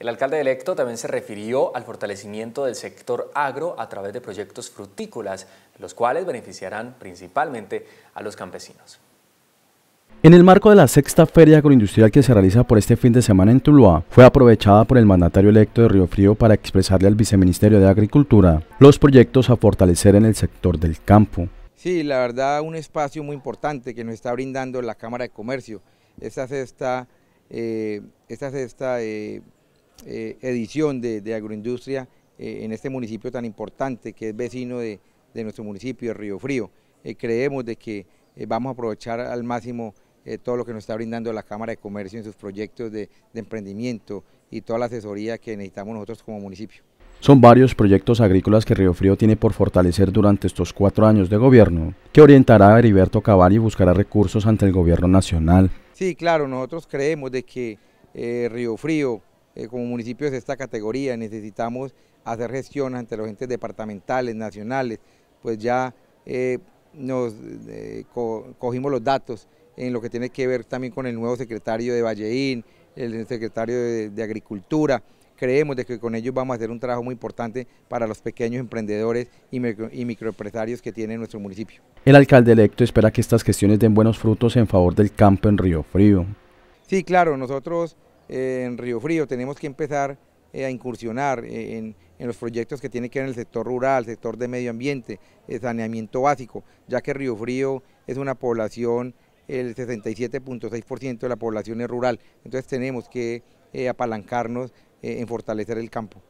El alcalde electo también se refirió al fortalecimiento del sector agro a través de proyectos frutícolas, los cuales beneficiarán principalmente a los campesinos. En el marco de la sexta feria agroindustrial que se realiza por este fin de semana en Tuluá, fue aprovechada por el mandatario electo de Río Frío para expresarle al viceministerio de Agricultura los proyectos a fortalecer en el sector del campo. Sí, la verdad un espacio muy importante que nos está brindando la Cámara de Comercio. Esta cesta, esta eh, eh, edición de, agroindustria eh, en este municipio tan importante que es vecino de, nuestro municipio, de Río Frío. Eh, creemos de que vamos a aprovechar al máximo todo lo que nos está brindando la Cámara de Comercio en sus proyectos de, emprendimiento y toda la asesoría que necesitamos nosotros como municipio. Son varios proyectos agrícolas que Río Frío tiene por fortalecer durante estos cuatro años de gobierno, que orientará a Heriberto Cabal y buscará recursos ante el gobierno nacional. Sí, claro, nosotros creemos de que Río Frío eh, como municipios de esta categoría necesitamos hacer gestión ante los entes departamentales, nacionales, pues ya eh, nos eh, cogimos los datos en lo que tiene que ver también con el nuevo secretario de Valleín, el secretario de, Agricultura, creemos de que con ellos vamos a hacer un trabajo muy importante para los pequeños emprendedores y, y, microempresarios que tiene nuestro municipio. El alcalde electo espera que estas gestiones den buenos frutos en favor del campo en Río Frío. Sí, claro, nosotros eh, en Río Frío tenemos que empezar eh, a incursionar eh, en, los proyectos que tienen que ver en el sector rural, sector de medio ambiente, saneamiento básico, ya que Río Frío es una población, el 67.6% de la población es rural, entonces tenemos que apalancarnos en fortalecer el campo.